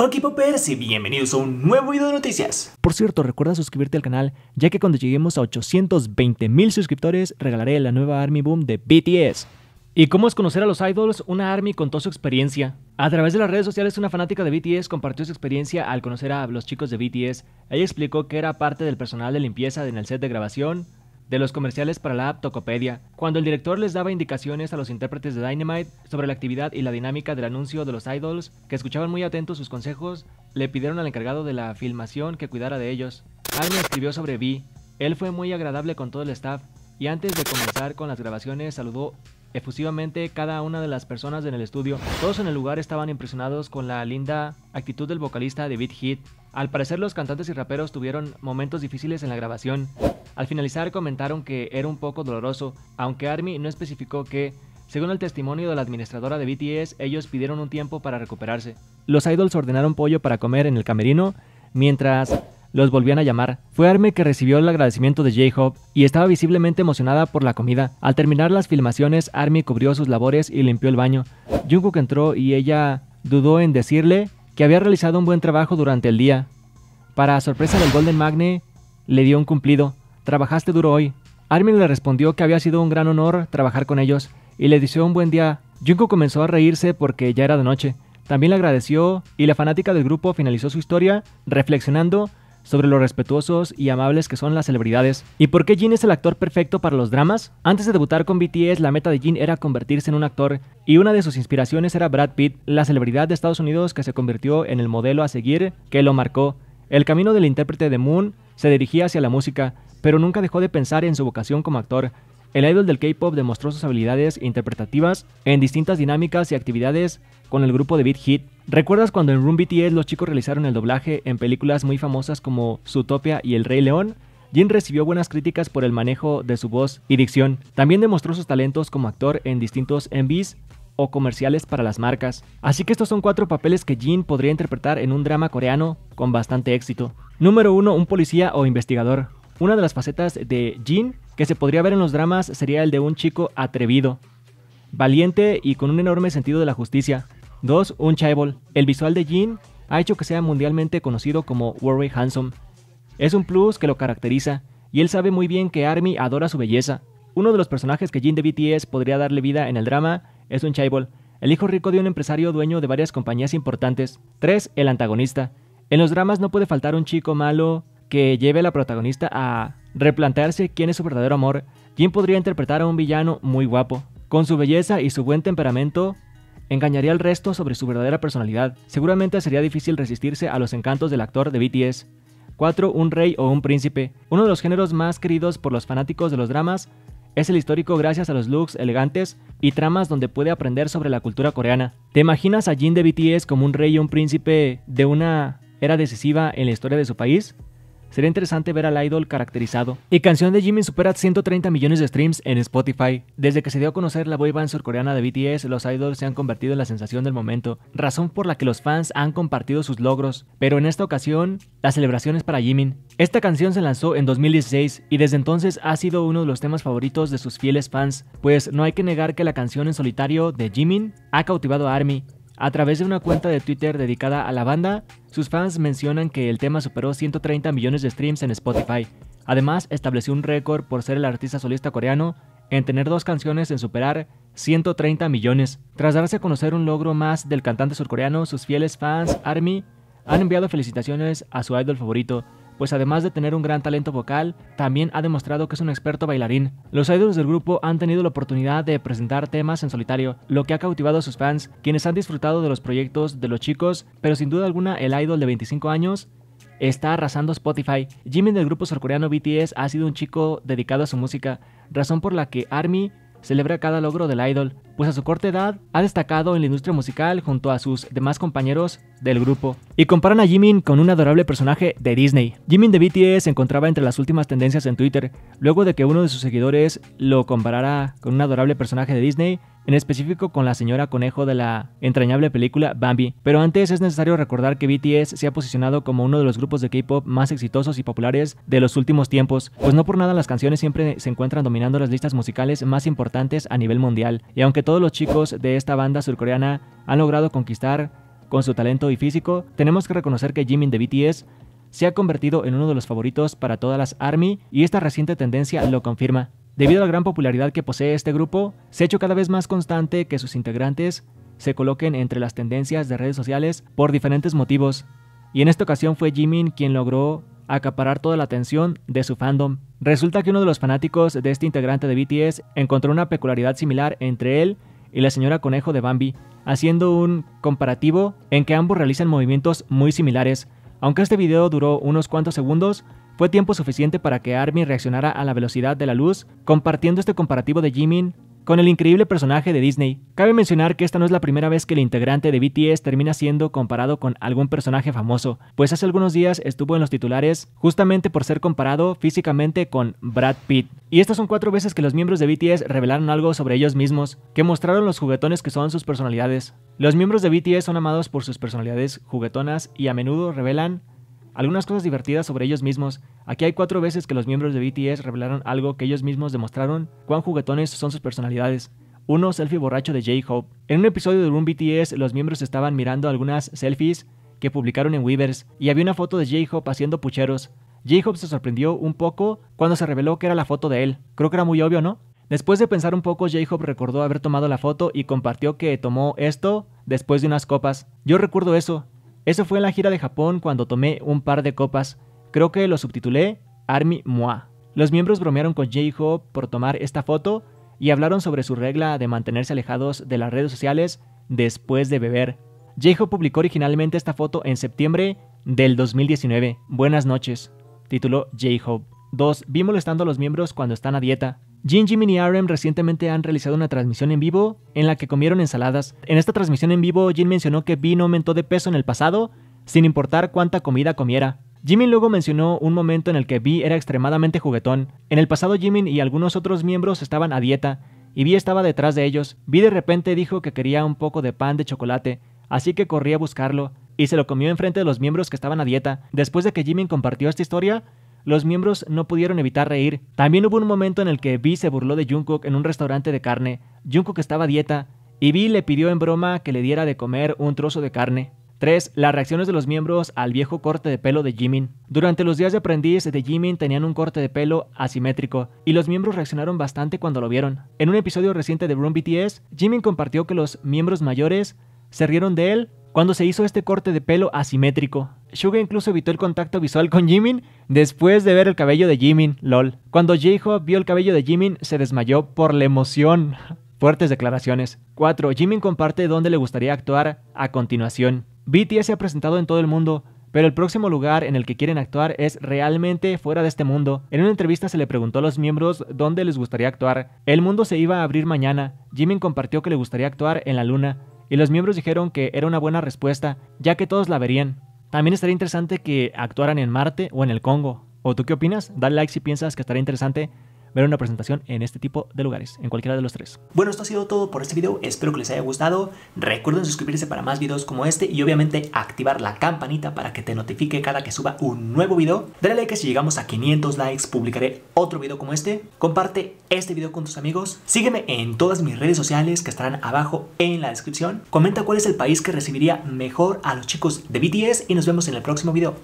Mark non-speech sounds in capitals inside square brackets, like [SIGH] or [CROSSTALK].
Hola Poppers y bienvenidos a un nuevo video de noticias. Por cierto, recuerda suscribirte al canal, ya que cuando lleguemos a 820 mil suscriptores, regalaré la nueva Army Boom de BTS. ¿Y cómo es conocer a los idols? Una ARMY contó su experiencia. A través de las redes sociales, una fanática de BTS compartió su experiencia al conocer a los chicos de BTS. Ella explicó que era parte del personal de limpieza en el set de grabación, de los comerciales para la app Tocopedia, cuando el director les daba indicaciones a los intérpretes de Dynamite sobre la actividad y la dinámica del anuncio de los idols, que escuchaban muy atentos sus consejos, le pidieron al encargado de la filmación que cuidara de ellos. Arne escribió sobre Vi. Él fue muy agradable con todo el staff y antes de comenzar con las grabaciones saludó efusivamente cada una de las personas en el estudio. Todos en el lugar estaban impresionados con la linda actitud del vocalista de Beat Hit. Al parecer los cantantes y raperos tuvieron momentos difíciles en la grabación. Al finalizar comentaron que era un poco doloroso, aunque Army no especificó que según el testimonio de la administradora de BTS, ellos pidieron un tiempo para recuperarse. Los idols ordenaron pollo para comer en el camerino, mientras los volvían a llamar. Fue Arme que recibió el agradecimiento de J-Hope y estaba visiblemente emocionada por la comida. Al terminar las filmaciones, Army cubrió sus labores y limpió el baño. Jungkook entró y ella dudó en decirle que había realizado un buen trabajo durante el día. Para sorpresa del Golden Magne, le dio un cumplido. Trabajaste duro hoy. Armin le respondió que había sido un gran honor trabajar con ellos y le deseó un buen día. Junko comenzó a reírse porque ya era de noche. También le agradeció y la fanática del grupo finalizó su historia reflexionando sobre lo respetuosos y amables que son las celebridades. ¿Y por qué Jin es el actor perfecto para los dramas? Antes de debutar con BTS, la meta de Jin era convertirse en un actor y una de sus inspiraciones era Brad Pitt, la celebridad de Estados Unidos que se convirtió en el modelo a seguir que lo marcó. El camino del intérprete de Moon se dirigía hacia la música, pero nunca dejó de pensar en su vocación como actor. El idol del K-pop demostró sus habilidades interpretativas en distintas dinámicas y actividades con el grupo de Beat Hit, ¿Recuerdas cuando en Room BTS los chicos realizaron el doblaje en películas muy famosas como Zootopia y El Rey León? Jin recibió buenas críticas por el manejo de su voz y dicción. También demostró sus talentos como actor en distintos MVs o comerciales para las marcas. Así que estos son cuatro papeles que Jin podría interpretar en un drama coreano con bastante éxito. Número 1. Un policía o investigador. Una de las facetas de Jin que se podría ver en los dramas sería el de un chico atrevido, valiente y con un enorme sentido de la justicia. 2. Un chaibol. El visual de Jin ha hecho que sea mundialmente conocido como Warwick Handsome. Es un plus que lo caracteriza, y él sabe muy bien que Army adora su belleza. Uno de los personajes que Jin de BTS podría darle vida en el drama es un chaibol. el hijo rico de un empresario dueño de varias compañías importantes. 3. El antagonista. En los dramas no puede faltar un chico malo que lleve a la protagonista a replantearse quién es su verdadero amor. Jin podría interpretar a un villano muy guapo. Con su belleza y su buen temperamento, Engañaría al resto sobre su verdadera personalidad. Seguramente sería difícil resistirse a los encantos del actor de BTS. 4. Un rey o un príncipe. Uno de los géneros más queridos por los fanáticos de los dramas es el histórico gracias a los looks elegantes y tramas donde puede aprender sobre la cultura coreana. ¿Te imaginas a Jin de BTS como un rey o un príncipe de una era decisiva en la historia de su país? Sería interesante ver al idol caracterizado. Y canción de Jimin supera 130 millones de streams en Spotify. Desde que se dio a conocer la boyband surcoreana de BTS, los idols se han convertido en la sensación del momento, razón por la que los fans han compartido sus logros. Pero en esta ocasión, la celebración es para Jimin. Esta canción se lanzó en 2016 y desde entonces ha sido uno de los temas favoritos de sus fieles fans, pues no hay que negar que la canción en solitario de Jimin ha cautivado a ARMY a través de una cuenta de Twitter dedicada a la banda, sus fans mencionan que el tema superó 130 millones de streams en Spotify. Además, estableció un récord por ser el artista solista coreano en tener dos canciones en superar 130 millones. Tras darse a conocer un logro más del cantante surcoreano, sus fieles fans, ARMY, han enviado felicitaciones a su idol favorito, pues además de tener un gran talento vocal, también ha demostrado que es un experto bailarín. Los idols del grupo han tenido la oportunidad de presentar temas en solitario, lo que ha cautivado a sus fans, quienes han disfrutado de los proyectos de los chicos, pero sin duda alguna el idol de 25 años está arrasando Spotify. Jimmy del grupo surcoreano BTS ha sido un chico dedicado a su música, razón por la que ARMY celebra cada logro del idol pues a su corta edad ha destacado en la industria musical junto a sus demás compañeros del grupo. Y comparan a Jimin con un adorable personaje de Disney. Jimin de BTS se encontraba entre las últimas tendencias en Twitter, luego de que uno de sus seguidores lo comparara con un adorable personaje de Disney, en específico con la señora conejo de la entrañable película Bambi. Pero antes es necesario recordar que BTS se ha posicionado como uno de los grupos de K-pop más exitosos y populares de los últimos tiempos, pues no por nada las canciones siempre se encuentran dominando las listas musicales más importantes a nivel mundial. Y aunque todos los chicos de esta banda surcoreana han logrado conquistar con su talento y físico, tenemos que reconocer que Jimin de BTS se ha convertido en uno de los favoritos para todas las ARMY y esta reciente tendencia lo confirma. Debido a la gran popularidad que posee este grupo, se ha hecho cada vez más constante que sus integrantes se coloquen entre las tendencias de redes sociales por diferentes motivos. Y en esta ocasión fue Jimin quien logró acaparar toda la atención de su fandom. Resulta que uno de los fanáticos de este integrante de BTS encontró una peculiaridad similar entre él y la señora conejo de Bambi, haciendo un comparativo en que ambos realizan movimientos muy similares. Aunque este video duró unos cuantos segundos, fue tiempo suficiente para que Armin reaccionara a la velocidad de la luz, compartiendo este comparativo de Jimin con el increíble personaje de Disney, cabe mencionar que esta no es la primera vez que el integrante de BTS termina siendo comparado con algún personaje famoso, pues hace algunos días estuvo en los titulares justamente por ser comparado físicamente con Brad Pitt. Y estas son cuatro veces que los miembros de BTS revelaron algo sobre ellos mismos, que mostraron los juguetones que son sus personalidades. Los miembros de BTS son amados por sus personalidades juguetonas y a menudo revelan algunas cosas divertidas sobre ellos mismos. Aquí hay cuatro veces que los miembros de BTS revelaron algo que ellos mismos demostraron cuán juguetones son sus personalidades. Uno, selfie borracho de J-Hope. En un episodio de Room BTS, los miembros estaban mirando algunas selfies que publicaron en Weavers y había una foto de J-Hope haciendo pucheros. J-Hope se sorprendió un poco cuando se reveló que era la foto de él. Creo que era muy obvio, ¿no? Después de pensar un poco, J-Hope recordó haber tomado la foto y compartió que tomó esto después de unas copas. Yo recuerdo eso. Eso fue en la gira de Japón cuando tomé un par de copas. Creo que lo subtitulé Army Moi. Los miembros bromearon con J-Hope por tomar esta foto y hablaron sobre su regla de mantenerse alejados de las redes sociales después de beber. J-Hope publicó originalmente esta foto en septiembre del 2019. Buenas noches, tituló J-Hope. 2. Vi molestando a los miembros cuando están a dieta. Jin Jimin y RM recientemente han realizado una transmisión en vivo en la que comieron ensaladas. En esta transmisión en vivo, Jin mencionó que Bee no aumentó de peso en el pasado, sin importar cuánta comida comiera. Jimin luego mencionó un momento en el que Vi era extremadamente juguetón. En el pasado Jimin y algunos otros miembros estaban a dieta, y Vi estaba detrás de ellos. Vi de repente dijo que quería un poco de pan de chocolate, así que corrí a buscarlo y se lo comió enfrente de los miembros que estaban a dieta. Después de que Jimin compartió esta historia, los miembros no pudieron evitar reír. También hubo un momento en el que Vi se burló de Jungkook en un restaurante de carne. Jungkook estaba a dieta y Vi le pidió en broma que le diera de comer un trozo de carne. 3. Las reacciones de los miembros al viejo corte de pelo de Jimin. Durante los días de aprendiz de Jimin tenían un corte de pelo asimétrico y los miembros reaccionaron bastante cuando lo vieron. En un episodio reciente de Room BTS, Jimin compartió que los miembros mayores se rieron de él cuando se hizo este corte de pelo asimétrico. Suga incluso evitó el contacto visual con Jimin después de ver el cabello de Jimin, lol. Cuando J-Hope vio el cabello de Jimin, se desmayó por la emoción. [LAUGHS] Fuertes declaraciones. 4. Jimin comparte dónde le gustaría actuar a continuación. BTS se ha presentado en todo el mundo, pero el próximo lugar en el que quieren actuar es realmente fuera de este mundo. En una entrevista se le preguntó a los miembros dónde les gustaría actuar. El mundo se iba a abrir mañana. Jimin compartió que le gustaría actuar en la luna, y los miembros dijeron que era una buena respuesta, ya que todos la verían. También estaría interesante que actuaran en Marte o en el Congo. ¿O tú qué opinas? Dale like si piensas que estaría interesante una presentación en este tipo de lugares, en cualquiera de los tres. Bueno, esto ha sido todo por este video, espero que les haya gustado. Recuerden suscribirse para más videos como este y obviamente activar la campanita para que te notifique cada que suba un nuevo video. Dale like si llegamos a 500 likes, publicaré otro video como este. Comparte este video con tus amigos. Sígueme en todas mis redes sociales que estarán abajo en la descripción. Comenta cuál es el país que recibiría mejor a los chicos de BTS y nos vemos en el próximo video.